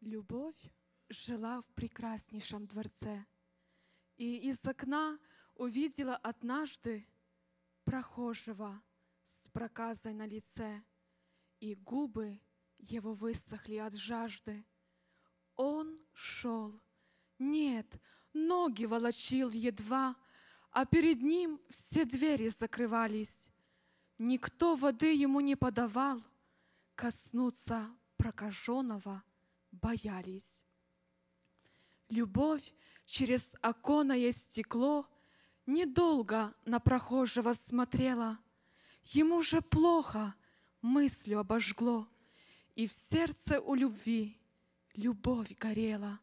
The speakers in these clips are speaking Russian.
Любовь жила в прекраснейшем дворце и из окна увидела однажды прохожего с проказой на лице, и губы его высохли от жажды. Он шел, нет, ноги волочил едва, а перед ним все двери закрывались. Никто воды ему не подавал, коснуться прокаженного — боялись. Любовь через оконное стекло недолго на прохожего смотрела. Ему же плохо, мыслью обожгло, и в сердце у любви любовь горела.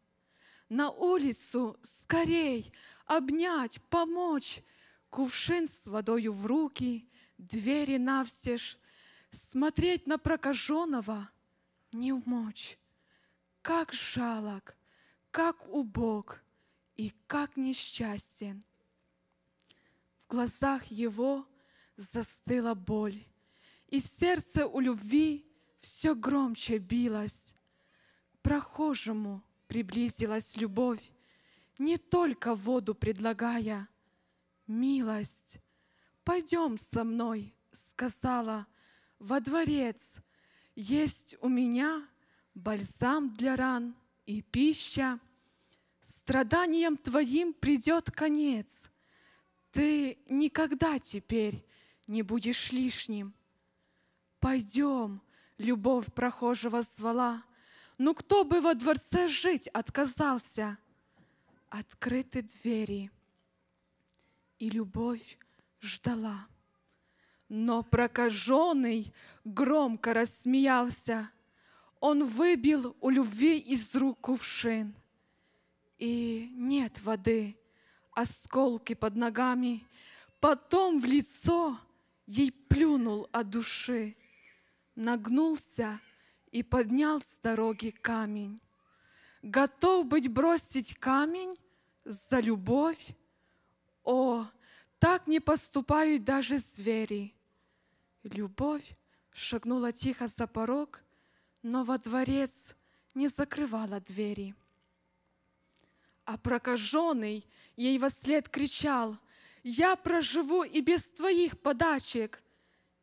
На улицу скорей обнять, помочь, кувшин с водою в руки, двери навстежь, смотреть на прокаженного не умочь как жалок, как убог и как несчастен. В глазах его застыла боль, и сердце у любви все громче билось. Прохожему приблизилась любовь, не только воду предлагая. «Милость, пойдем со мной», — сказала, — «во дворец есть у меня бальзам для ран и пища. Страданиям твоим придет конец. Ты никогда теперь не будешь лишним. Пойдем, любовь прохожего звала. Ну кто бы во дворце жить отказался? Открыты двери, и любовь ждала. Но прокаженный громко рассмеялся. Он выбил у любви из рук кувшин. И нет воды, осколки под ногами. Потом в лицо ей плюнул от души. Нагнулся и поднял с дороги камень. Готов быть бросить камень за любовь? О, так не поступают даже звери. Любовь шагнула тихо за порог но во дворец не закрывала двери. А прокаженный ей во след кричал, «Я проживу и без твоих подачек!»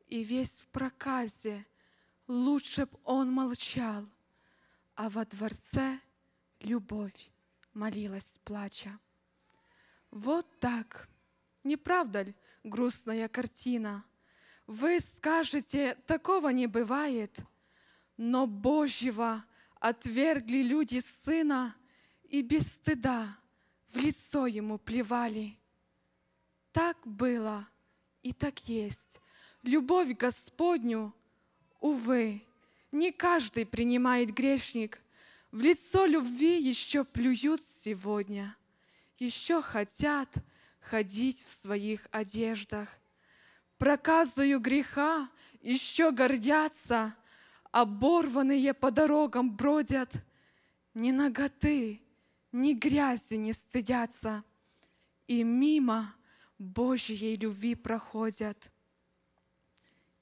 И весь в проказе, лучше б он молчал, а во дворце любовь молилась, плача. Вот так, не правда ли, грустная картина? Вы скажете, такого не бывает — но Божьего отвергли люди Сына и без стыда в лицо Ему плевали. Так было и так есть. Любовь Господню, увы, не каждый принимает грешник. В лицо любви еще плюют сегодня, еще хотят ходить в своих одеждах. Проказою греха еще гордятся – оборванные по дорогам бродят, ни ноготы, ни грязи не стыдятся, и мимо Божьей любви проходят.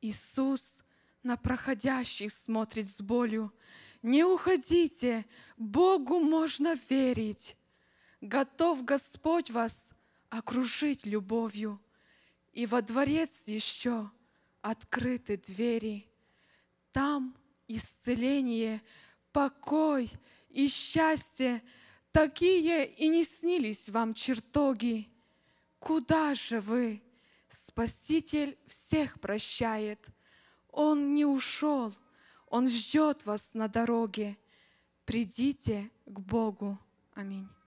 Иисус на проходящих смотрит с болью. Не уходите, Богу можно верить. Готов Господь вас окружить любовью. И во дворец еще открыты двери. Там исцеление, покой и счастье, такие и не снились вам чертоги. Куда же вы? Спаситель всех прощает. Он не ушел, Он ждет вас на дороге. Придите к Богу. Аминь.